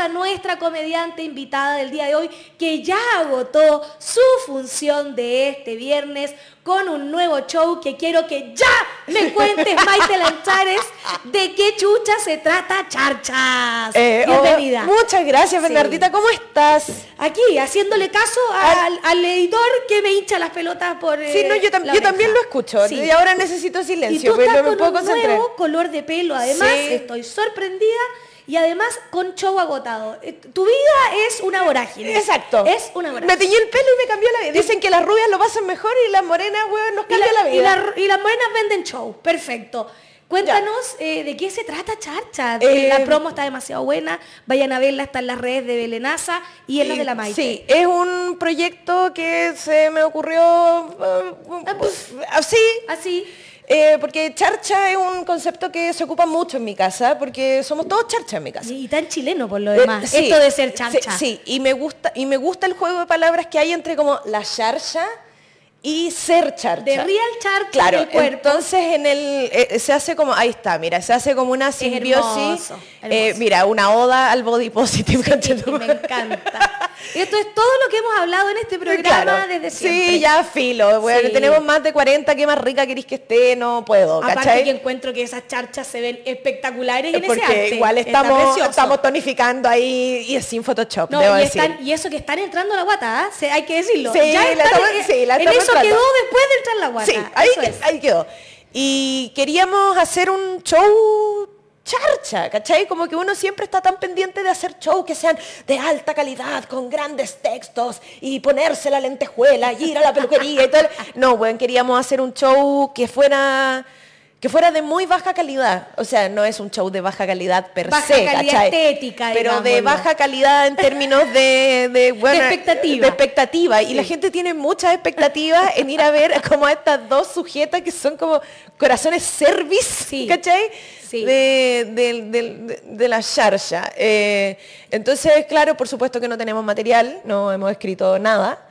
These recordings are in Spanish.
a nuestra comediante invitada del día de hoy que ya agotó su función de este viernes con un nuevo show que quiero que ya me cuentes, Maite Lanchares, de qué chucha se trata Charchas. Eh, oh, Bienvenida. muchas gracias, Bernardita. ¿Cómo estás? Aquí, haciéndole caso ah. al, al, editor que me hincha las pelotas por. sí, no, eh, yo, yo también lo escucho. Y ahora necesito silencio. Y tú pues, estás un nuevo color de pelo, además. Estoy sorprendida y además con show agotado. Eh, tu vida es una vorágine. Exacto. Es una vorágine. Me teñí el pelo y me cambió la vida. Dicen que las rubias lo pasan mejor y las morenas, weón, nos cambia la, vida. Y, las morenas venden show. Perfecto. Cuéntanos eh, de qué se trata Charcha. Eh, la promo está demasiado buena. Vayan a verla, está en las redes de Belenaza y en la de la Maite. Sí, es un proyecto que se me ocurrió ah, pues. así. Así. Eh, porque charcha es un concepto que se ocupa mucho en mi casa, porque somos todos charcha en mi casa. Y tan chileno por lo eh, demás, esto de ser charcha. sí, y me gusta y me gusta el juego de palabras que hay entre como la charcha y ser charcha. De real charcha. Claro, entonces en el, eh, eh, se hace como, ahí está, mira, se hace como una simbiosis. Eh, mira, una oda al body positive. me encanta. y esto es todo lo que hemos hablado en este programa desde siempre. Sí, ya filo. tenemos más de 40, ¿qué más rica queréis que esté? No puedo, Aparte que encuentro que esas charchas se ven espectaculares en Porque ese arte. igual estamos, estamos tonificando ahí y es sin Photoshop, y, eso que están entrando la guata, ¿ah? hay que decirlo. Sí, sí, quedó después del ahí, quedó. Y queríamos hacer un show charcha, ¿cachai? Como que uno siempre está tan pendiente de hacer shows que sean de alta calidad, con grandes textos y ponerse la lentejuela y ir a la peluquería y todo. No, bueno queríamos hacer un show que fuera que fuera de muy baja calidad. O sea, no es un show de baja calidad per se, estética, pero de baja calidad en términos de, de, expectativa. Y la gente tiene muchas expectativas en ir a ver como estas dos sujetas que son como corazones service, ¿cachai? De, la charla. Eh, entonces, claro, por supuesto que no tenemos material, no hemos escrito nada.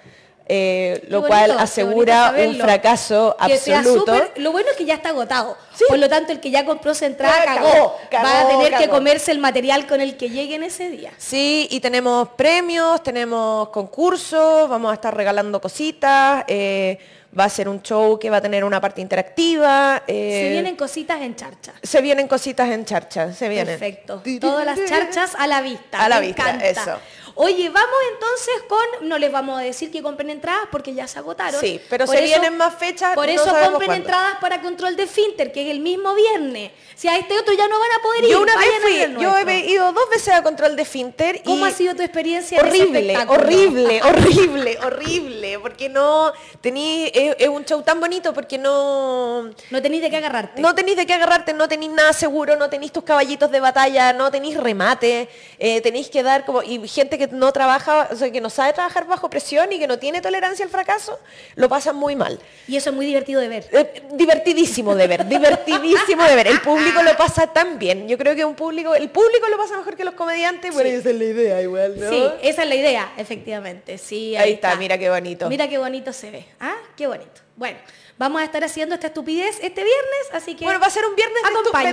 Eh, lo cual asegura un fracaso absoluto. lo bueno es que ya está agotado. Por lo tanto, el que ya compró central cagó, Va a tener que comerse el material con el que llegue en ese día. Sí, y tenemos premios, tenemos concursos, vamos a estar regalando cositas. Eh, va a ser un show que va a tener una parte interactiva. Eh, se vienen cositas en charcha. Se vienen cositas en charcha, se vienen. Perfecto. Todas las charchas a la vista. A la vista, eso. Oye, vamos entonces con, no les vamos a decir que compren entradas porque ya se agotaron. Sí, pero se vienen más fechas. Por eso compren entradas para control de Finter, que es el mismo viernes. Si a este otro ya no van a poder ir. Yo una vez fui, yo he ido dos veces a control de Finter. Y ¿Cómo ha sido tu experiencia? horrible, horrible, horrible, horrible porque no tenéis, es, un show tan bonito porque no... No tenéis de qué agarrarte. No tenéis de qué agarrarte, no tenéis nada seguro, no tenéis tus caballitos de batalla, no tenéis remate, eh, tenéis que dar como... Y gente que no trabaja, o sea, que no sabe trabajar bajo presión y que no tiene tolerancia al fracaso, lo pasan muy mal. Y eso es muy divertido de ver. Eh, divertidísimo de ver, divertidísimo de ver. El público lo pasa tan bien. Yo creo que un público, el público lo pasa mejor que los comediantes. Bueno, esa es la idea igual, ¿no? Sí, esa es la idea, efectivamente. Sí, ahí, está. mira qué bonito. Mira qué bonito se ve. Ah, qué bonito. Bueno, vamos a estar haciendo esta estupidez este viernes, así que. Bueno, va a ser un viernes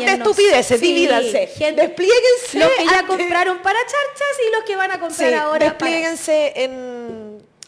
de estupideces, sí, divídanse. Despliéguense... Los que ya compraron para charchas y los que van a comprar ahora. Desplieguense en.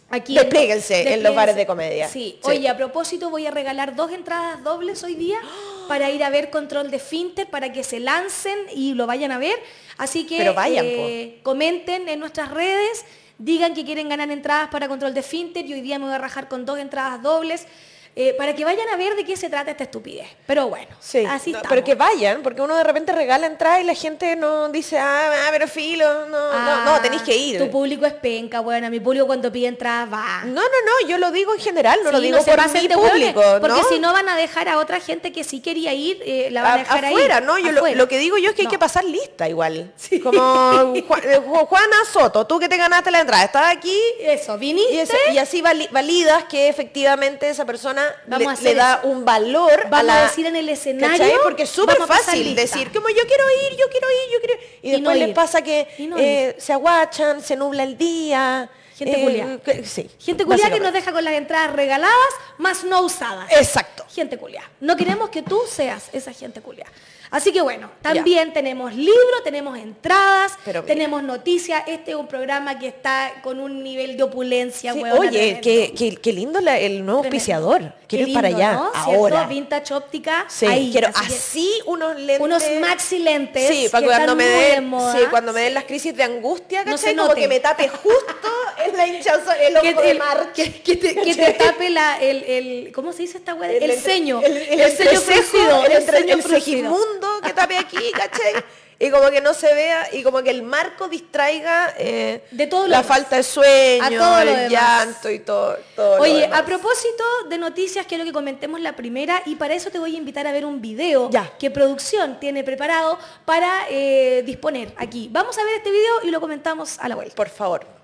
Aquí en, los bares de comedia. Sí. Oye, a propósito voy a regalar dos entradas dobles hoy día para ir a ver Control de Finter, para que se lancen y lo vayan a ver. Así que eh, comenten en nuestras redes digan que quieren ganar entradas para control de Finter y hoy día me voy a rajar con dos entradas dobles. Eh, para que vayan a ver de qué se trata esta estupidez. Pero bueno, sí, así está. Pero que vayan, porque uno de repente regala entrada y la gente no dice, ah, ah pero filo, no, no, no, ah, tenéis que ir. Tu público es penca, bueno, mi público cuando pide entrada va. No, no, no, yo lo digo en general, no lo digo por mi público. porque si no van a dejar a otra gente que sí quería ir, eh, la van a, dejar afuera, ahí. ¿no? Yo Lo, que digo yo es que hay que pasar lista igual. Como eh, Juana Soto, tú que te ganaste la entrada, estás aquí. Eso, viniste. y así validas que efectivamente esa persona le, da un valor Vamos a, la, decir en el escenario porque es súper fácil decir como yo quiero ir yo quiero ir yo quiero y, no les pasa que eh, se aguachan se nubla el día Gente eh, culia. gente culia que nos deja con las entradas regaladas, más no usadas. Exacto. Gente culia. No queremos que tú seas esa gente culia. Así que bueno, también tenemos libro, tenemos entradas, tenemos noticias. Este es un programa que está con un nivel de opulencia. huevona, oye, qué, lindo el nuevo auspiciador. Quiero ir para allá. Ahora. Vintage óptica. Sí, quiero así, unos lentes. Unos maxi lentes. Sí, para cuando, me den, sí, cuando me den las crisis de angustia, ¿cachai? No sé Como que me tape justo la hinchazón, el ojo que, de el, mar. Que, que, te, te, tape la, el, el, ¿cómo se dice esta weá? El, el, seño. El, seño frígido. El, mundo que tape aquí, ¿cachai? y como que no se vea y como que el marco distraiga eh, de todo la falta de sueño, todo el llanto y todo. Oye, a propósito de noticias, quiero que comentemos la primera y para eso te voy a invitar a ver un video ya. que producción tiene preparado para eh, disponer aquí. Vamos a ver este video y lo comentamos a la vuelta. Por favor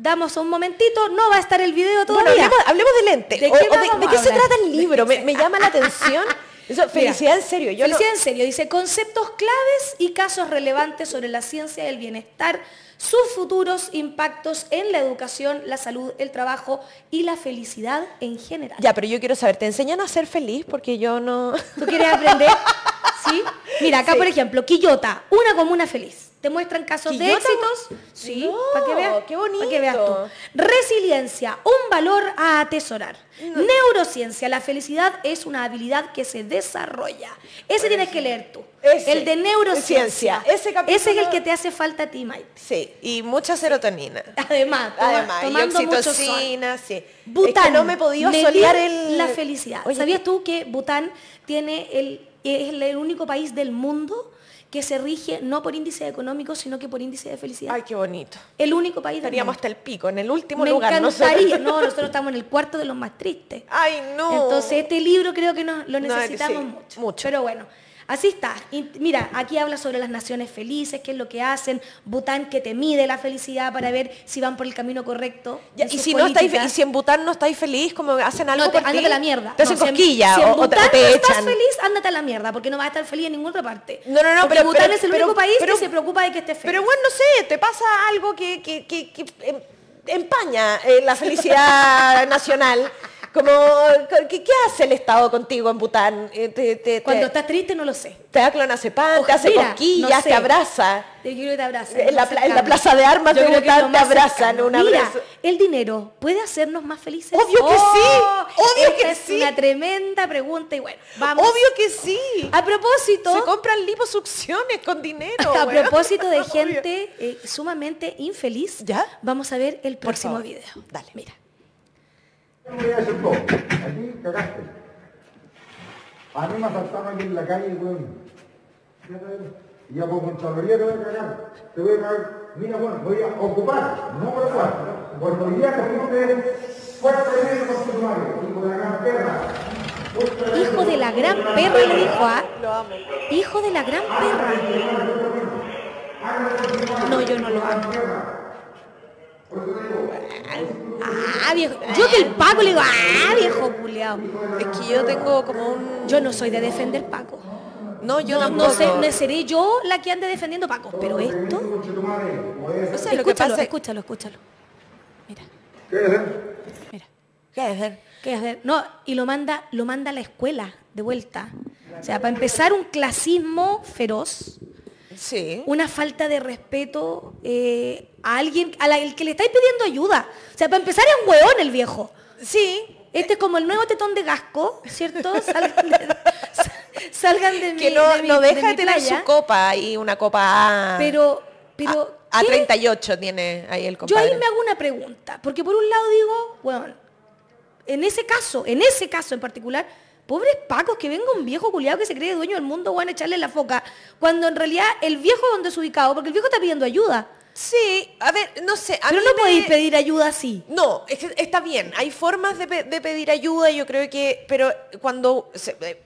damos un momentito, no va a estar el video todavía. hablemos, de lente. ¿De, qué, se trata el libro? Me, llama la atención. felicidad en serio. Yo felicidad en serio. Dice conceptos claves y casos relevantes sobre la ciencia del bienestar, sus futuros impactos en la educación, la salud, el trabajo y la felicidad en general. Ya, pero yo quiero saber, ¿te enseñan a ser feliz? Porque yo no... ¿Tú quieres aprender? ¿Sí? Mira, acá por ejemplo, Quillota, una comuna feliz te muestran casos de éxitos. Sí, para que veas. Para que veas tú. Resiliencia, un valor a atesorar. Neurociencia, la felicidad es una habilidad que se desarrolla. Ese tienes que leer tú. Ese, el de neurociencia. ese, es el que te hace falta a ti, Maite. Sí, y mucha serotonina. Además, Además y oxitocina, sí. Bután. no me podía solear el... la felicidad. ¿Sabías tú que Bután tiene el, es el único país del mundo que se rige no por índice económico, sino que por índice de felicidad. Ay, qué bonito. El único país Estaríamos hasta el pico, en el último lugar. Encantaría. No, nosotros estamos en el cuarto de los más tristes. Ay, no. Entonces, este libro creo que no lo este necesitamos mucho. mucho. Pero bueno. Así está. mira, aquí habla sobre las naciones felices, qué es lo que hacen, Bután que te mide la felicidad para ver si van por el camino correcto. y si no y si en Bután no estáis feliz, como hacen algo no, te, ándate a la mierda. Entonces hacen cosquilla si en, si Bután no estás feliz, ándate a la mierda, porque no vas a estar feliz en ninguna otra parte. No, no, no, pero Bután es el único país que se preocupa de que estés feliz. Pero bueno, no sé, te pasa algo que, em- empaña eh, la felicidad nacional. Como, ¿qué, hace el Estado contigo en Bután? Eh, Cuando estás triste no lo sé. Te da clonazepam, te hace cosquillas, te abraza. te abraza. En, la, plaza de armas de Bután te abrazan. Un Mira, el dinero puede hacernos más felices. Obvio que oh, sí. Obvio que es sí. una tremenda pregunta y bueno, vamos. Obvio que sí. A propósito. Se compran liposucciones con dinero. A propósito de gente eh, sumamente infeliz. ¿Ya? Vamos a ver el próximo video. Dale, mira. Yo voy a hacer todo. Aquí cagaste. A mí me asaltaron aquí en la calle, weón. Y a por Contraloría te voy a cagar. Te voy a cagar. Mira, bueno, voy a ocupar, no preocupar. Porque ya cogiste cuatro meses con hijo de la gran perra. Hijo de la gran perra le dijo a. ¿ah? Lo amo. Hijo de la gran perra. No, yo no lo amo. Ah, Yo que el Paco le digo, ah, viejo culiao. Es que yo tengo como un... Yo no soy de defender Paco. No, yo no, sé, no seré yo la que ande defendiendo Paco, pero esto... O sea, escúchalo, escúchalo. Mira. Mira. ¿Qué hacer? ¿Qué hacer? No, y lo manda, lo manda a la escuela de vuelta. O sea, para empezar un clasismo feroz sí. una falta de respeto eh, a alguien, al que le estáis pidiendo ayuda. O sea, para empezar es un hueón el viejo. Sí. Este es como el nuevo tetón de Gasco, ¿cierto? Salgan de, salgan de mi, Que no, no deja de, tener su copa y una copa Pero, pero. A, 38 tiene ahí el compadre. Yo ahí me hago una pregunta, porque por un lado digo, bueno, en ese caso, en ese caso en particular, Pobres pacos, que venga un viejo culiado que se cree dueño del mundo, a echarle la foca. Cuando en realidad el viejo es es ubicado porque el viejo está pidiendo ayuda. Sí, a ver, no sé. Pero no podéis pedir ayuda así. No, está bien. Hay formas de, pedir ayuda, yo creo que. Pero cuando. Se, eh,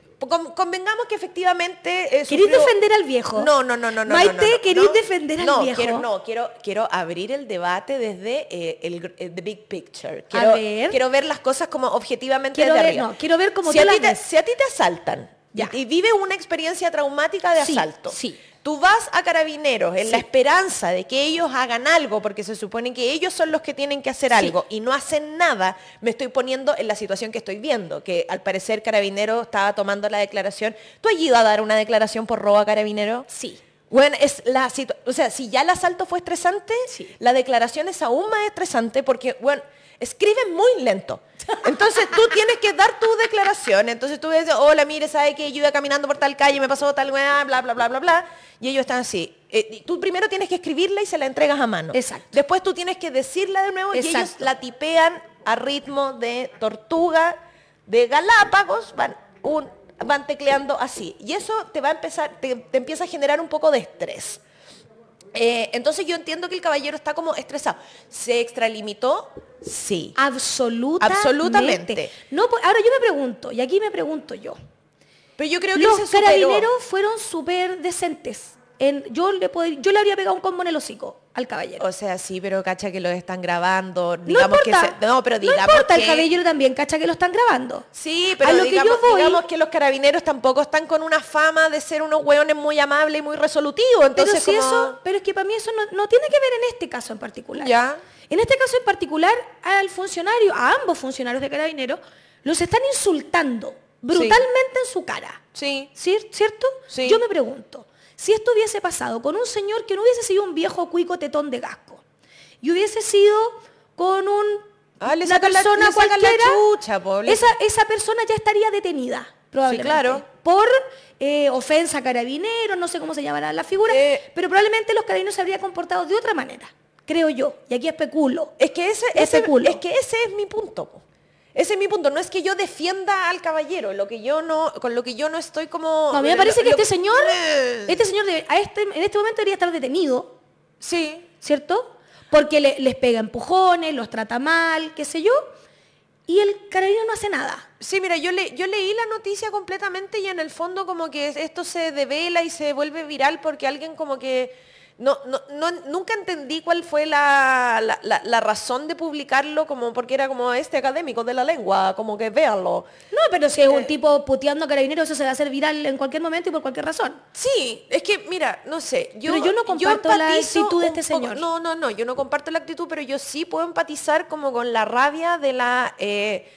convengamos que efectivamente. Eh, ¿Querís defender al viejo? No, no, no, no. Maite, no, no, ¿querís defender al viejo? Quiero, no, quiero, quiero abrir el debate desde eh, el, eh, the big picture. Quiero, ver. quiero ver las cosas como objetivamente quiero ver, arriba. quiero ver cómo si te, a Si a ti te asaltan y, vive una experiencia traumática de asalto. Sí. Tú vas a carabineros en la esperanza de que ellos hagan algo, porque se supone que ellos son los que tienen que hacer algo y no hacen nada, me estoy poniendo en la situación que estoy viendo, que al parecer carabinero estaba tomando la declaración. ¿Tú has ido a dar una declaración por robo a carabinero? Sí. Bueno, es la o sea, si ya el asalto fue estresante, la declaración es aún más estresante porque, bueno, escribe muy lento. Entonces tú tienes que dar tu declaración. Entonces tú dices, hola, mire, sabe que yo iba caminando por tal calle, me pasó tal weá, bla, bla, bla, bla, bla. Y ellos están así. Eh, tú primero tienes que escribirla y se la entregas a mano. Exacto. Después tú tienes que decirla de nuevo y ellos la tipean a ritmo de tortuga, de Galápagos, van, tecleando así. Y eso te va a empezar, te empieza a generar un poco de estrés. Eh, entonces yo entiendo que el caballero está como estresado. ¿Se extralimitó? Sí. Absolutamente. Absolutamente. No, pues, ahora yo me pregunto, y aquí me pregunto yo. Pero yo creo que los carabineros fueron súper decentes. yo, le yo le habría pegado un combo en el hocico al caballero. O sea, sí, pero cacha que lo están grabando. Digamos importa. que no, pero digamos no importa, el caballero también cacha que lo están grabando. Sí, pero digamos que, digamos, que los carabineros tampoco están con una fama de ser unos hueones muy amables y muy resolutivos. Entonces, pero eso, pero es que para mí eso no, tiene que ver en este caso en particular. Ya. En este caso en particular al funcionario, a ambos funcionarios de carabineros, los están insultando brutalmente en su cara. Sí. ¿Cierto? Sí. Yo me pregunto. Si esto hubiese pasado con un señor que no hubiese sido un viejo cuico tetón de gasco y hubiese sido con un ah, una persona cualquiera, esa, persona ya estaría detenida, probablemente. Por eh, ofensa a carabineros, no sé cómo se llamará la figura, eh, pero probablemente los carabineros se habrían comportado de otra manera, creo yo, y aquí especulo. Es que ese, especulo. Es que ese es mi punto. Ese es mi punto. No es que yo defienda al caballero, con lo que yo no estoy como. a mí me parece que este señor, eh. este señor este, en este momento debería estar detenido. Sí. ¿Cierto? Porque les pega empujones, los trata mal, qué sé yo. Y el carabinero no hace nada. Sí, mira, yo, yo leí la noticia completamente y en el fondo como que esto se devela y se vuelve viral porque alguien como que no, no, nunca entendí cuál fue la, razón de publicarlo, como porque era como este académico de la lengua, como que véanlo. No, pero si es un eh, tipo puteando carabineros, eso se va a hacer viral en cualquier momento y por cualquier razón. Sí, es que, mira, no sé, yo, yo no comparto la actitud de este señor. no, no, no, yo no comparto la actitud, pero yo sí puedo empatizar como con la rabia de la... Eh,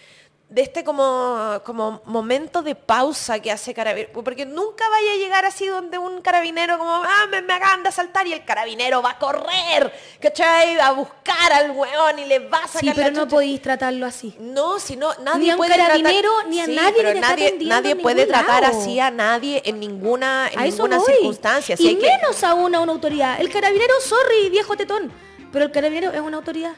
de este como, como momento de pausa que hace carabinero, porque nunca vaya a llegar así donde un carabinero como, ah, me, me acaban de saltar y el carabinero va a correr, ¿cachai? Va a buscar al weón y le va a sacar Sí, pero no podéis tratarlo así. No, si no, nadie puede tratar... ni a nadie nadie, nadie puede tratar así a nadie en ninguna, en ninguna circunstancia. y menos aún a una autoridad. El carabinero, sorry, viejo tetón, pero el carabinero es una autoridad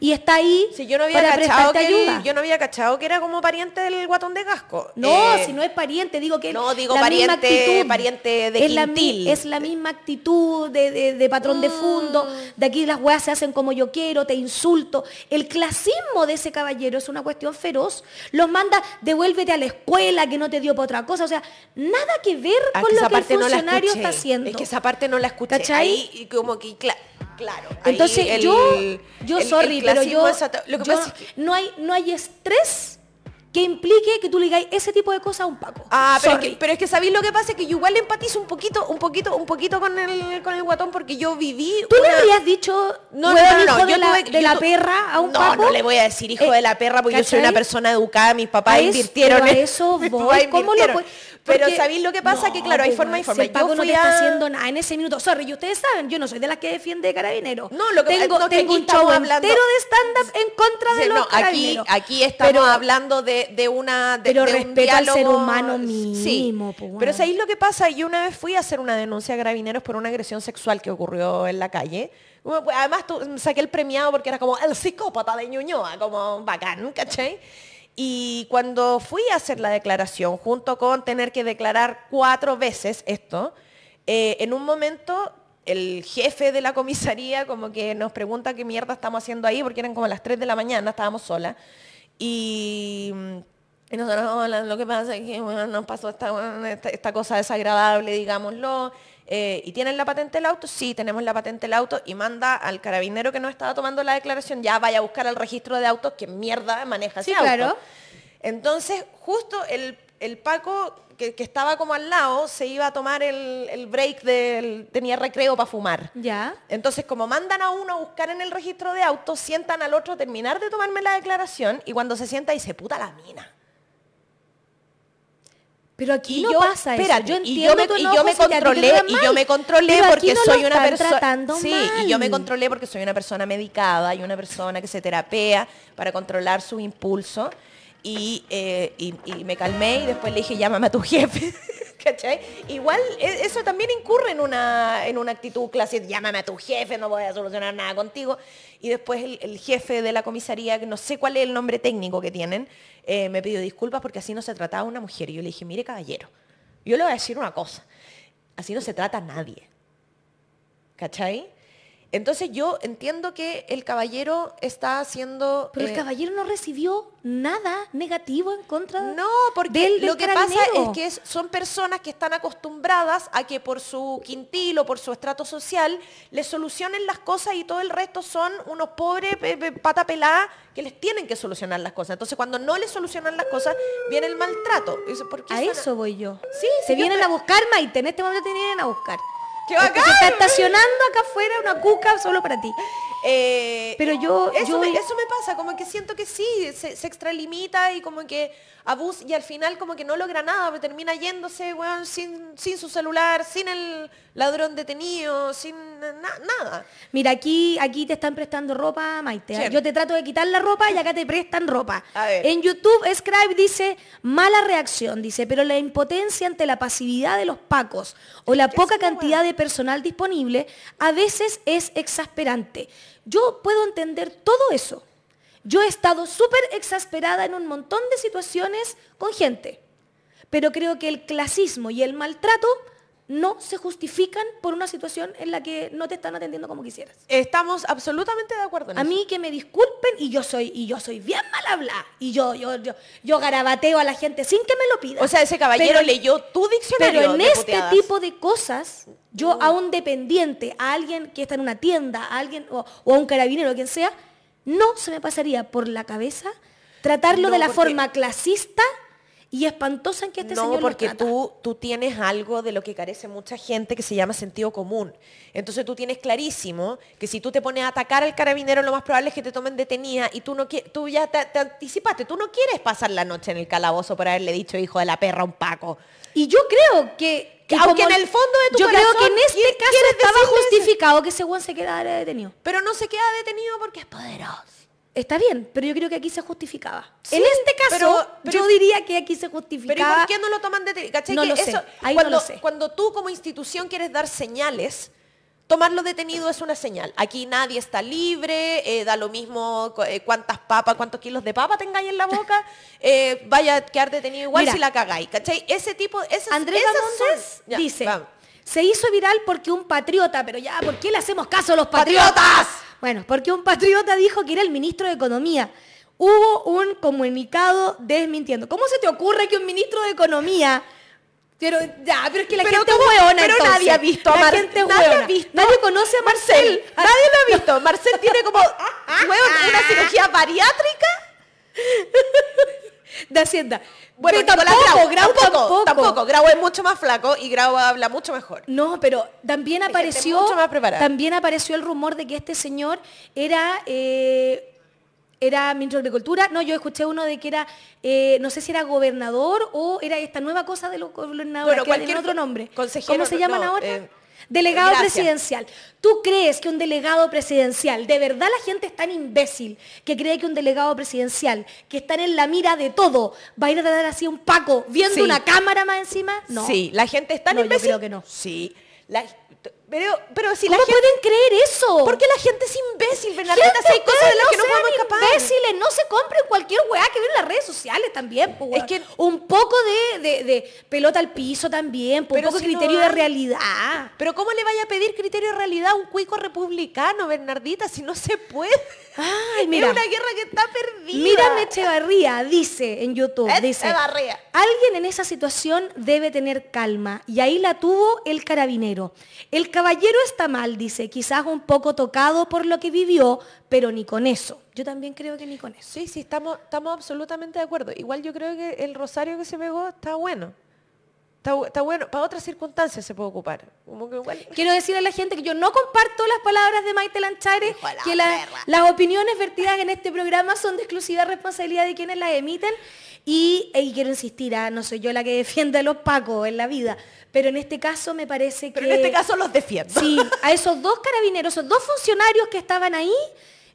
y está ahí si yo no había para que ayuda. yo no había cachado que era como pariente del guatón de Gasco. No, eh, si no es pariente, digo que no, la pariente, misma actitud, pariente de es La, es la misma actitud de, patrón de fondo, mm. de aquí las weas se hacen como yo quiero, te insulto. El clasismo de ese caballero es una cuestión feroz. Los manda, devuélvete a la escuela que no te dio para otra cosa. O sea, nada que ver ah, con lo que el funcionario está haciendo. Es que esa parte no la escuché. ahí Ahí, como que, claro. Entonces, yo, yo, soy horrible pero yo, Lo que pasa no, hay, no hay estrés que implique que tú le ese tipo de cosas a un Paco. Ah, pero es, que, pero sabéis lo que pasa, que yo igual empatizo un poquito, un poquito, un poquito con el, con el guatón porque yo viví. ¿Tú le habías dicho no, no, hijo de, la, perra a un Paco? No, no le voy a decir hijo de la eh, perra porque yo soy una persona educada, mis papás invirtieron. en... eso Pero ¿sabéis lo que pasa? que claro, hay pues, forma y forma. no está haciendo nada en ese minuto. Sorry, y ustedes saben, yo no soy de las que defiende carabineros. No, lo que tengo, un show hablando... entero de stand-up en contra de sí, los no, carabineros. Aquí, aquí estamos hablando de, de una. De, pero respeto al ser humano mismo. Pero ¿sabéis lo que pasa? Yo una vez fui a hacer una denuncia a carabineros por una agresión sexual que ocurrió en la calle. Pues, además, saqué el premiado porque era como el psicópata de Ñuñoa, como bacán, ¿cachai? Y cuando fui a hacer la declaración, junto con tener que declarar cuatro veces esto, eh, en un momento el jefe de la comisaría como que nos pregunta qué mierda estamos haciendo ahí, porque eran como las tres de la mañana, estábamos solas. Y y nosotros, oh, lo que pasa es que nos pasó esta, esta, cosa desagradable, digámoslo. Eh, ¿Y tienen la patente del auto? Sí, tenemos la patente del auto y manda al carabinero que no estaba tomando la declaración, ya vaya a buscar al registro de autos que mierda maneja ese sí, Claro. Entonces, justo el, Paco que, estaba como al lado se iba a tomar el, break del. tenía recreo para fumar. Ya. Entonces, como mandan a uno a buscar en el registro de autos, sientan al otro a terminar de tomarme la declaración y cuando se sienta se puta la mina. Pero aquí yo, pasa espera, Yo entiendo y yo me, controlé, y yo me controlé porque soy una persona. Sí, y yo me controlé porque soy una persona medicada y una persona que se terapea para controlar su impulso. Eh, y, me calmé y después le dije, llámame a tu jefe. ¿Cachai? Igual e, eso también incurre en una, actitud clásica, llámame a tu jefe, no voy a solucionar nada contigo. Y después el, jefe de la comisaría, que no sé cuál es el nombre técnico que tienen, eh, me pidió disculpas porque así no se trataba a una mujer. Y yo le dije, mire caballero, yo le voy a decir una cosa, así no se trata a nadie. ¿Cachai? Entonces yo entiendo que el caballero está haciendo... Pero el eh, caballero no recibió nada negativo en contra no, porque lo que pasa es que son personas que están acostumbradas a que por su quintil o por su estrato social les solucionen las cosas y todo el resto son unos pobres pata pelada que les tienen que solucionar las cosas. Entonces cuando no les solucionan las cosas viene el maltrato. a eso voy yo. Sí, Se vienen a buscar, Maite. En este momento te vienen a buscar. Se está estacionando acá afuera una cuca solo para ti. Eh, pero yo... Eso, Me, pasa, como que siento que sí, se, extralimita y como que abusa y al final como que no logra nada, termina yéndose, sin, sin su celular, sin el ladrón detenido, sin nada. Mira, aquí, aquí te están prestando ropa, Maite. ¿ah? Yo te trato de quitar la ropa y acá te prestan ropa. En YouTube, Scribe dice, mala reacción, dice, pero la impotencia ante la pasividad de los pacos o la poca cantidad de personal disponible, a veces es exasperante. Yo puedo entender todo eso. Yo he estado súper exasperada en un montón de situaciones con gente, pero creo que el clasismo y el maltrato no se justifican por una situación en la que no te están atendiendo como quisieras. Estamos absolutamente de acuerdo A mí que me disculpen y yo soy y yo soy bien mal hablada y yo yo yo yo garabateo a la gente sin que me lo pida. O sea, ese caballero leyó tu diccionario. Pero en este tipo de cosas, yo a un dependiente, a alguien que está en una tienda, a alguien o, a un carabinero, quien sea, no se me pasaría por la cabeza tratarlo de la forma clasista y espantosa en que este no, porque tú tú tienes algo de lo que carece mucha gente que se llama sentido común. Entonces tú tienes clarísimo que si tú te pones a atacar al carabinero lo más probable es que te tomen detenida y tú no tú ya te, anticipaste, tú no quieres pasar la noche en el calabozo por haberle dicho hijo de la perra a un Paco. Y yo creo que, aunque en el fondo de tu yo creo que en este caso estaba justificado que ese Juan se quedara detenido. Pero no se queda detenido porque es poderoso. Está bien, pero yo creo que aquí se justificaba. en este caso, yo diría que aquí se justificaba. Pero por qué no lo toman detenido? cuando, no sé. cuando tú como institución quieres dar señales, tomarlo detenido es una señal. Aquí nadie está libre, eh, da lo mismo eh, cuántas papas, cuántos kilos de papa tengáis en la boca, eh, vaya a quedar detenido igual si la cagáis, ¿cachai? Ese tipo, esas, Andrés esas dice, se hizo viral porque un patriota, pero ya, ¿por qué le hacemos caso a los ¡Patriotas! Bueno, porque un patriota dijo que era el ministro de Economía. Hubo un comunicado desmintiendo. ¿Cómo se te ocurre que un ministro de Economía... Pero ya, pero es que la gente es hueona Pero nadie ha visto a Marcel. nadie, nadie conoce a Marcel. Nadie lo ha visto. Marcel tiene como hueón, una cirugía bariátrica de Hacienda. Bueno, tampoco, Grau, tampoco, tampoco, es mucho más flaco y Grau habla mucho mejor. No, pero también apareció, también apareció el rumor de que este señor era... Eh, era ministro de cultura no, yo escuché uno de que era, eh, no sé si era gobernador o era esta nueva cosa de los gobernadores, bueno, cualquier otro nombre. ¿Cómo se llaman ahora? Eh, Delegado presidencial. ¿Tú crees que un delegado presidencial, de verdad la gente es tan imbécil que cree que un delegado presidencial, que está en la mira de todo, va a ir a dar así un paco viendo una cámara más encima? No. Sí, la gente es tan imbécil. Yo creo que no. Sí. La, pero, si la gente... pueden creer eso? Porque la gente es imbécil, Bernardita. hay cosas de las que no podemos escapar. imbéciles, no se compren cualquier weá que ven en las redes sociales también. es que un poco de, pelota al piso también, un poco de criterio de realidad. Pero ¿cómo le vaya a pedir criterio de realidad a un cuico republicano, Bernardita, si no se puede? mira. Es una guerra que está perdida. Mírame Echevarría, dice en YouTube. Dice, alguien en esa situación debe tener calma. Y ahí la tuvo el carabinero. El caballero está mal, dice, quizás un poco tocado por lo que vivió, pero ni con eso. Yo también creo que ni con eso. Sí, sí, estamos absolutamente de acuerdo. Igual yo creo que el rosario que se pegó está bueno. Está, bueno, para otras circunstancias se puede ocupar. Quiero decir a la gente que yo no comparto las palabras de Maite Lanchares, que las opiniones vertidas en este programa son de exclusiva responsabilidad de quienes las emiten. Y, eh, quiero insistir, ah, no soy yo la que defiende a los pacos en la vida, pero en este caso me parece que... Pero en este caso los defiendo. Sí, a esos dos carabineros, esos dos funcionarios que estaban ahí,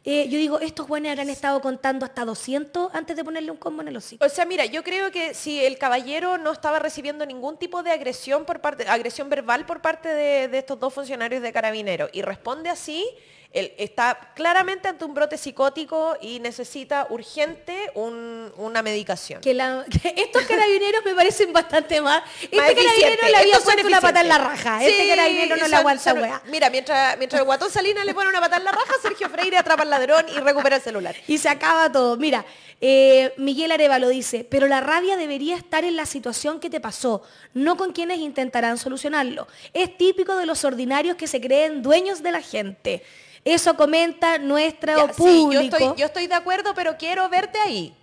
eh, yo digo, estos buenos habrán estado contando hasta 200 antes de ponerle un combo en el hocico. O sea, mira, yo creo que si el caballero no estaba recibiendo ningún tipo de agresión por parte, agresión verbal por parte de, de estos dos funcionarios de carabineros y responde así, él está claramente ante un brote psicótico y necesita urgente una medicación. estos carabineros me parecen bastante más. Este carabinero le había una pata en la raja. este carabinero no la aguanta, Mira, mientras, mientras el guatón salina le pone una pata en la raja, Sergio Freire atrapa al ladrón y recupera el celular. Y se acaba todo. Mira, eh, Miguel Areva lo dice, pero la rabia debería estar en la situación que te pasó, no con quienes intentarán solucionarlo. Es típico de los ordinarios que se creen dueños de la gente. Eso comenta nuestro ya, público. Sí, yo, estoy, yo estoy de acuerdo, pero quiero verte ahí.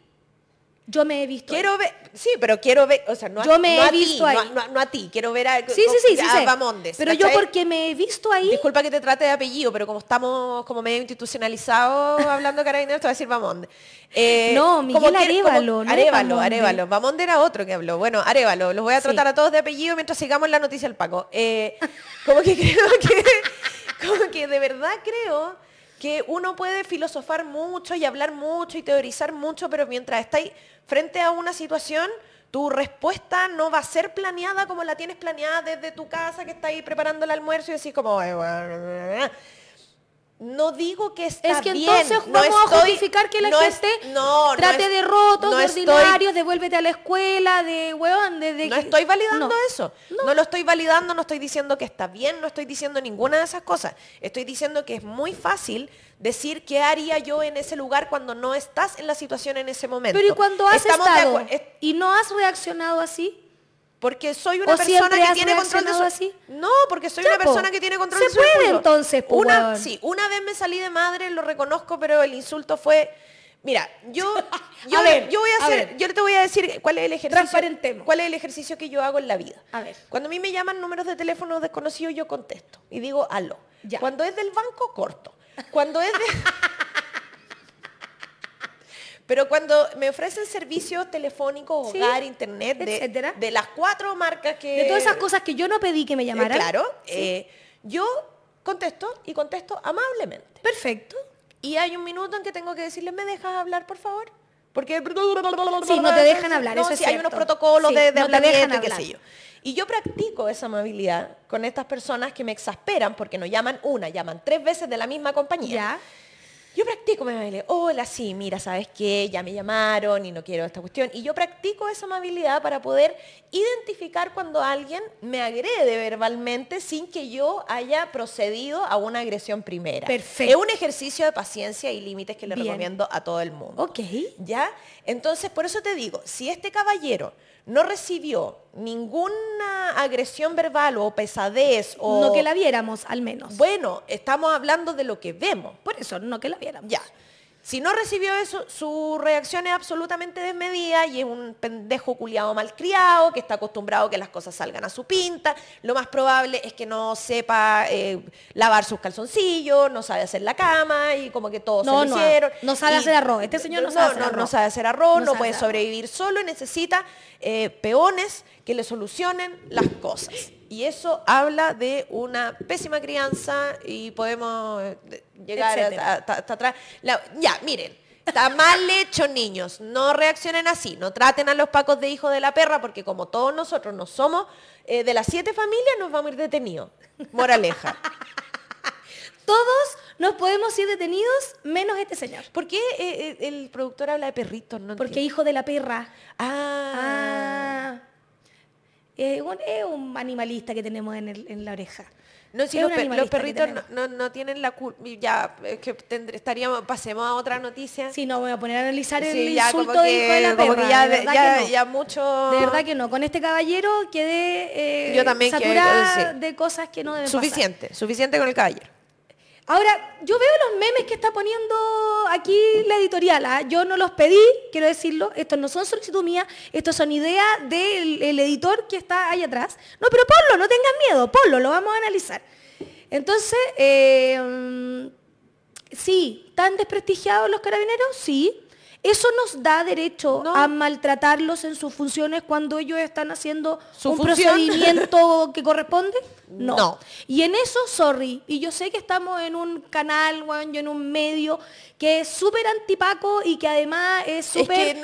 Yo me he visto. Quiero ver, sí, pero quiero ver, o sea, no yo a, me no he a visto ti, ahí. No, a ti, quiero ver a, sí, sí, sí, sí, Pero yo porque me he visto ahí. Disculpa que te trate de apellido, pero como estamos como medio institucionalizados hablando carabineros, te voy a decir Bamondes. Eh, no, Miguel como, Arevalo, Arévalo no Arevalo, Arevalo. Bamonde era otro que habló. Bueno, Arevalo, los voy a tratar a todos de apellido mientras sigamos la noticia del Paco. Eh, como que creo que Como que de verdad creo que uno puede filosofar mucho y hablar mucho y teorizar mucho, pero mientras estáis frente a una situación, tu respuesta no va a ser planeada como la tienes planeada desde tu casa que está ahí preparando el almuerzo y decís como... No digo que está bien. Es que entonces vamos no estoy, a justificar que la no trate de roto, de ordinarios, devuélvete a la escuela, de hueón? de, No estoy validando eso. No. lo estoy validando, no estoy diciendo que está bien, no estoy diciendo ninguna de esas cosas. Estoy diciendo que es muy fácil decir qué haría yo en ese lugar cuando no estás en la situación en ese momento. Pero y cuando has estado y no has reaccionado así, porque soy una persona que tiene control de su... así? No, porque soy una persona que tiene control de su puede entonces, pues, una, Sí, una vez me salí de madre, lo reconozco, pero el insulto fue... Mira, yo, yo, voy a, hacer, yo te voy a decir cuál es el ejercicio. ¿Cuál es el ejercicio que yo hago en la vida? A ver. Cuando a mí me llaman números de teléfono desconocidos, yo contesto y digo aló. Cuando es del banco, corto. Cuando es de. Pero cuando me ofrecen servicios telefónicos, hogar, internet, de, de las cuatro marcas que... De todas esas cosas que yo no pedí que me llamaran. Eh, claro. Eh, yo contesto y contesto amablemente. Perfecto. Y hay un minuto en que tengo que decirle, ¿me dejas hablar, por favor? Porque... Sí, no te dejan hablar, no, eso es hay unos protocolos de, de no dejan y yo. Y yo practico esa amabilidad con estas personas que me exasperan porque no llaman una, llaman tres veces de la misma compañía. Ya. Yo practico mi amabilidad. Hola, sí, mira, ¿sabes qué? Ya me llamaron y no quiero esta cuestión. Y yo practico esa amabilidad para poder identificar cuando alguien me agrede verbalmente sin que yo haya procedido a una agresión primera. Perfecto. Es un ejercicio de paciencia y límites que le recomiendo a todo el mundo. Ok. ¿Ya? Entonces, por eso te digo, si este caballero no recibió ninguna agresión verbal o pesadez o... No que la viéramos, al menos. Bueno, estamos hablando de lo que vemos. Por eso, no que la viéramos. Ya. Si no recibió eso, su reacción es absolutamente desmedida y es un pendejo culiado malcriado que está acostumbrado a que las cosas salgan a su pinta. Lo más probable es que no sepa eh, lavar sus calzoncillos, no sabe hacer la cama y como que todos se lo hicieron. No sabe hacer arroz. Este señor no, sabe hacer arroz. No puede sobrevivir solo, y necesita eh, peones que le solucionen las cosas y eso habla de una pésima crianza y podemos eh, llegar hasta, atrás. ya, miren. Está mal hecho, niños. No reaccionen así. No traten a los pacos de hijo de la perra, porque como todos nosotros no somos eh, de las siete familias, nos vamos a ir detenidos. Moraleja. todos nos podemos ir detenidos menos este señor. ¿Por qué eh, el productor habla de perritos? Porque hijo de la perra. ah. ah. Eh, es un, animalista que tenemos en, la oreja. No, si los, perritos no, tienen la culpa. Ya, estaríamos, pasemos a otra noticia. Sí, no voy a poner a analizar el insulto de la perra. de verdad que no. De verdad que no. Con este caballero quedé eh, Yo saturada de cosas que no deben Suficiente, suficiente con el caballero. Ahora, yo veo los memes que está poniendo aquí la editorial. ¿ah? Yo no los pedí, quiero decirlo. Estos no son solicitud mía, estos son ideas del editor que está ahí atrás. No, pero ponlo, no tengas miedo, ponlo, lo vamos a analizar. Entonces, eh, mm, sí, ¿tan desprestigiados los carabineros? Sí. Eso nos da derecho a maltratarlos en sus funciones cuando ellos están haciendo un procedimiento que corresponde. No. Y en eso, sorry, y yo sé que estamos en un canal, en un medio que es súper antipaco y que además es súper...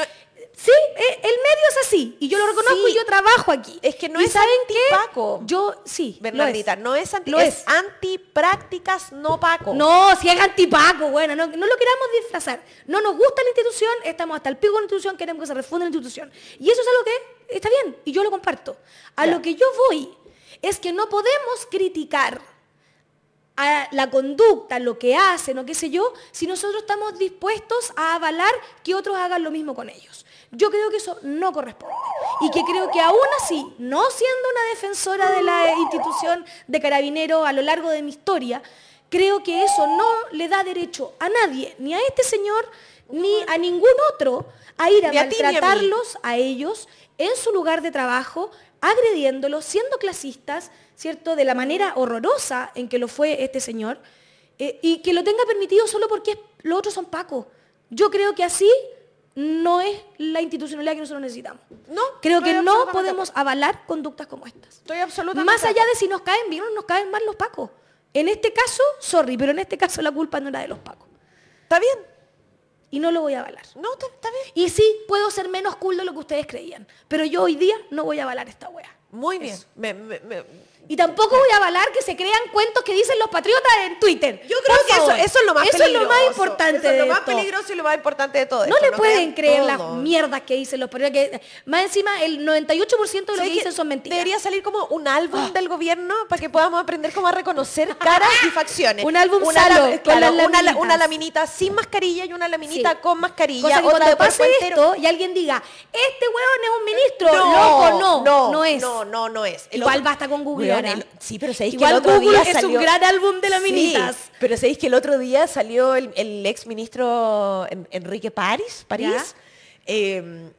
Sí, eh, el medio es así. Y yo lo reconozco y yo trabajo aquí. Es que no es antipaco. Yo, sí. Bernardita, no es anti, es. antiprácticas no paco. No, si es antipaco, bueno, no, lo queramos disfrazar. No nos gusta la institución, estamos hasta el pico de la institución, queremos que se refunde la institución. Y eso es algo que está bien, y yo lo comparto. A lo que yo voy es que no podemos criticar a la conducta, lo que hacen o qué sé yo, si nosotros estamos dispuestos a avalar que otros hagan lo mismo con ellos. Yo creo que eso no corresponde. Y que creo que aún así, no siendo una defensora de la institución de carabinero a lo largo de mi historia, creo que eso no le da derecho a nadie, ni a este señor, ni a ningún otro, a ir a tratarlos a, ellos en su lugar de trabajo, agrediéndolos, siendo clasistas, ¿cierto? De la manera horrorosa en que lo fue este señor, eh, y que lo tenga permitido solo porque los otros son pacos. Yo creo que así no es la institucionalidad que nosotros necesitamos. No. Creo que no podemos avalar conductas como estas. Estoy absolutamente. Más allá de si nos caen bien o nos caen mal los pacos. En este caso, sorry, pero en este caso la culpa no era de los pacos. Está bien. Y no lo voy a avalar. No, está bien. Y sí, puedo ser menos cool de lo que ustedes creían. Pero yo hoy día no voy a avalar esta wea. Muy bien. Y tampoco voy a avalar que se crean cuentos que dicen los patriotas en Twitter. Yo creo que eso, es lo más eso es lo más importante. Eso es lo más peligroso y lo más importante de todo. No le pueden creer las mierdas que dicen los patriotas. más encima, el 98% de lo que, dicen son mentiras. Debería salir como un álbum ah. del gobierno para que podamos aprender cómo a reconocer caras y facciones. Un álbum una, una, laminita sin mascarilla y una laminita con mascarilla. Cosa que cuando pase esto y alguien diga, este huevón es un ministro. No, loco, no, no, no es. No, no, no es. Igual basta con Google sí, pero sabéis que el otro día es un gran álbum de las Pero sabéis que el otro día salió el, ex ministro Enrique París, París. Eh,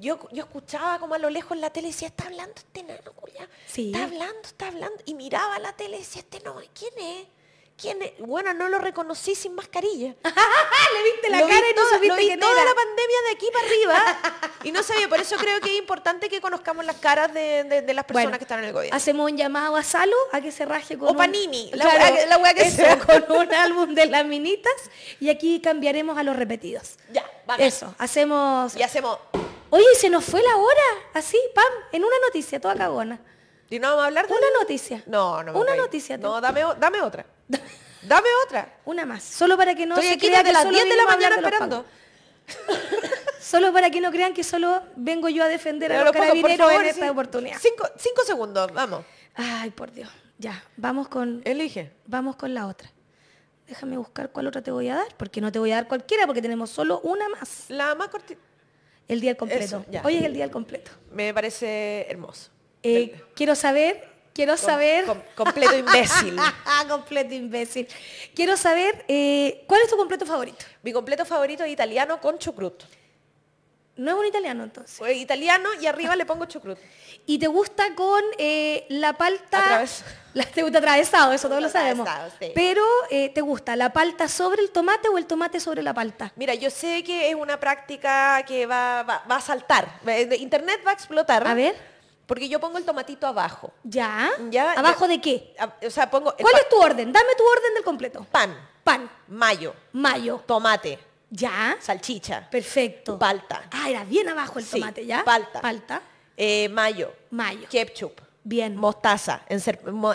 yo, escuchaba como a lo lejos la tele y decía, está hablando este nano, Está hablando, está hablando. Y miraba la tele y decía, este no, ¿quién es? ¿Quién Bueno, no lo reconocí sin mascarilla. Le viste la cara y no toda, toda la pandemia de aquí para arriba. y no sabía, por eso creo que es importante que conozcamos las caras de, las personas que están en el gobierno. Hacemos un llamado a Salo a que se raje con. O un, la, que Con un álbum de las minitas y aquí cambiaremos a los repetidos. Ya, vamos. Eso, hacemos. Y hacemos. Oye, se nos fue la hora, así, pam, en una noticia, toda cagona. ¿Y no vamos a hablar de Una noticia. No, no me Una noticia. No, dame, otra. Dame otra. Una más. Solo para que no se solo esperando. Solo para que no crean que solo vengo yo a defender a los los por esta oportunidad. Cinco, cinco segundos, vamos. Ay, por Dios. Ya, vamos con, Elige. vamos con la otra. Déjame buscar cuál otra te voy a dar, porque no te voy a dar cualquiera, porque tenemos solo una más. La más cortita. El día al completo. Hoy es el día al completo. Me parece hermoso. Eh, quiero saber, quiero saber... completo imbécil. completo imbécil. Quiero saber, eh, ¿cuál es tu completo favorito? Mi completo favorito es italiano con chucrut. No es un italiano entonces. Eh, italiano y arriba le pongo chucrut. ¿Y te gusta con la palta? La, te gusta atravesado, eso todos lo sabemos. Pero ¿te gusta la palta sobre el tomate o el tomate sobre la palta? Mira, yo sé que es una práctica que va a saltar. Internet va a explotar. A ver porque yo pongo el tomatito abajo. ¿Ya? ¿Ya? ¿Abajo de qué? o sea, pongo... ¿Cuál es tu orden? Dame tu orden del completo. Pan. Pan. Mayo. Mayo. Tomate. ¿Ya? Salchicha. Perfecto. Palta. Ah, era bien abajo el tomate, ¿ya? Palta. Palta. Eh, mayo. Mayo. Ketchup. Bien. Mostaza en,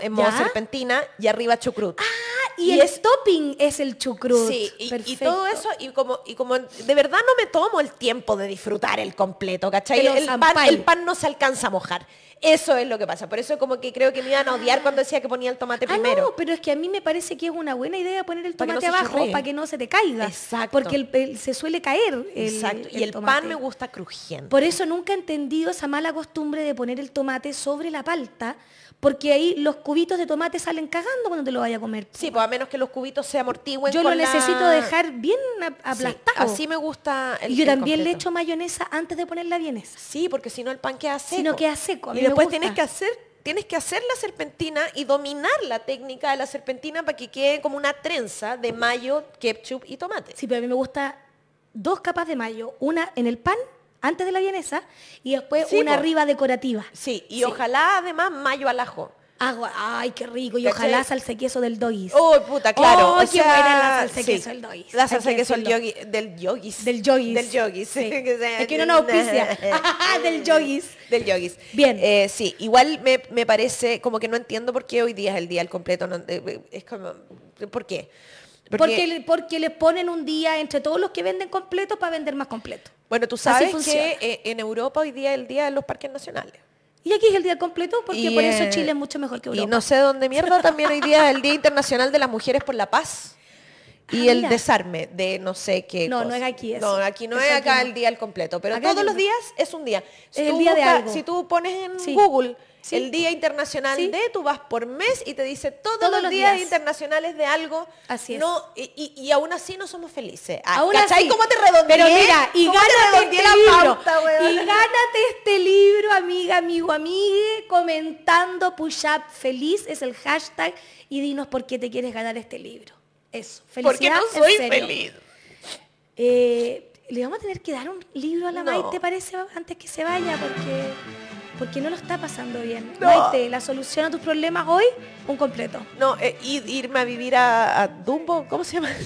en serpentina y arriba chucrut. Ah, y, el stopping es el chucrut. Sí, y, todo eso, y como, y como de verdad no me tomo el tiempo de disfrutar el completo, ¿cachai? El pan, el pan no se alcanza a mojar. Eso es lo que pasa. Por eso como que creo que me iban a odiar cuando decía que ponía el tomate ah, primero. No, pero es que a mí me parece que es una buena idea poner el tomate abajo para que no se te caiga. Exacto. Porque el, se suele caer. El, Exacto. y el pan me gusta crujiente. Por eso nunca he entendido esa mala costumbre de poner el tomate sobre la palta porque ahí los cubitos de tomate salen cagando cuando te lo vayas a comer. Sí, pues a menos que los cubitos se amortiguen. Yo lo necesito dejar bien aplastado. así me gusta el Y yo también le echo mayonesa antes de poner la vienesa. Sí, porque si no el pan queda seco. Si no queda seco. y después tienes que hacer tienes que hacer la serpentina y dominar la técnica de la serpentina para que quede como una trenza de mayo, ketchup y tomate. Sí, pero a mí me gusta dos capas de mayo, una en el pan antes de la vienesa y después una riba arriba decorativa. Sí, y ojalá además mayo al ajo. Agua. Ay, qué rico. Y ojalá salsa queso del dois. Oh, puta, claro. Oh, o qué buena la salsa queso del dois. La salsa queso del yogui, del yogis. Del yogis. Del yogis. es que no no auspicia. Ah, del yogis. Del yogis. Bien. Eh, sí, igual me, me, parece, como que no entiendo por qué hoy día es el día al completo. Eh, es como, ¿por qué? Porque, porque, le ponen un día entre todos los que venden completo para vender más completo. Bueno, tú sabes que e, en Europa hoy día es el día de los parques nacionales. Y aquí es el día completo porque por eso Chile es mucho mejor que Europa. Y no sé dónde mierda también hoy día es el Día Internacional de las Mujeres por la Paz. Y ah, el desarme de no sé qué. No, no es aquí eso. No, aquí no es, acá el día al completo. Pero todos los días es un día. es el día de algo. Si tú pones en Google el Día Internacional de, tú vas por mes y te dice todos, los, días, internacionales de algo. Así No, y, aún así no somos felices. Ah, aún ¿Cachai así, cómo te redondeé? Pero mira, y gánate este libro. y gánate este libro, amiga, amigo, amigue, comentando push up feliz es el hashtag y dinos por qué te quieres ganar este libro. Eso, felicidad. no soy feliz. Eh, le vamos a tener que dar un libro a la ¿te parece? Antes que se vaya, porque porque no lo está pasando bien. Maite, la solución a tus problemas hoy, un completo. No, eh, irme a vivir a, Dumbo, ¿cómo se llama?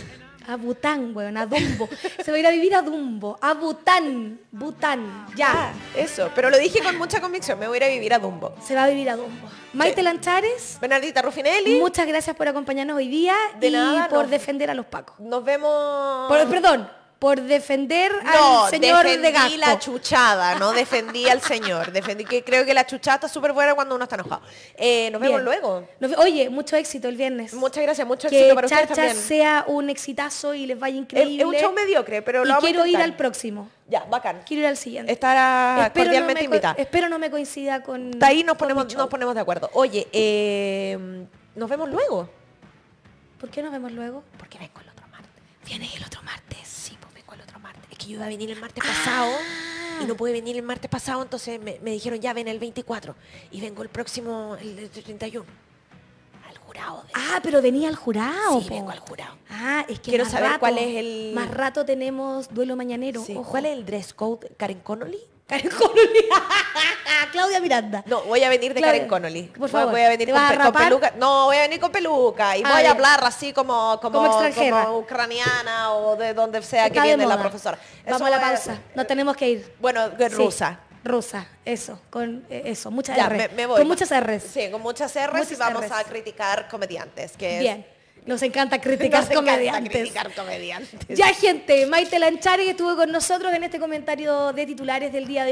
A Bután, weón, a Dumbo. se va a ir a vivir a Dumbo, a Bután, Bután, ya. Ah, eso, pero lo dije con mucha convicción, me voy a ir a vivir a Dumbo. Se va a vivir a Dumbo. Maite Lanchares. Bernardita Rufinelli. Muchas gracias por acompañarnos hoy día De y por defender a los Pacos. Nos vemos... Por, perdón, por defender al señor defendí de defendí la chuchada, no defendí al señor. Defendí que creo que la chuchada está súper buena cuando uno está enojado. Eh, nos vemos luego. oye, mucho éxito el viernes. Muchas gracias, mucho éxito para ustedes también. sea un exitazo y les vaya increíble. Es, un show mediocre, pero lo y quiero ir al próximo. Ya, bacán. Quiero ir al siguiente. Estar espero cordialmente invitada. Espero no me coincida con... Está ahí nos ponemos, nos ponemos de acuerdo. Oye, eh, nos vemos luego. ¿Por qué nos vemos luego? Porque con el otro martes. Vienes el otro martes yo iba a venir el martes pasado y no ah. pude venir el martes pasado, entonces me, dijeron ya ven el 24 y vengo el próximo, el, 31. Al jurado. Ah, pero venía al jurado. Sí, vengo al jurado. Ah, es que quiero saber cuál es el. Más rato tenemos duelo mañanero. ¿Cuál es el dress code, Karen Connolly? Claudia Miranda. No, voy a venir de Karen Connolly. Por favor. Voy a venir con, peluca. No, voy a venir con peluca. Y ah, voy a hablar así como, como, extranjera. como ucraniana o de donde sea que viene la profesora. Vamos a la pausa. no tenemos que ir. Bueno, rusa. Rusa, eso, con e, eso, muchas R. Con muchas R's. Sí, con muchas R's y vamos a criticar comediantes, que Bien. Es nos encanta criticar, comediantes. Ya, gente, Maite Lanchari estuvo con nosotros en este comentario de titulares del día de hoy.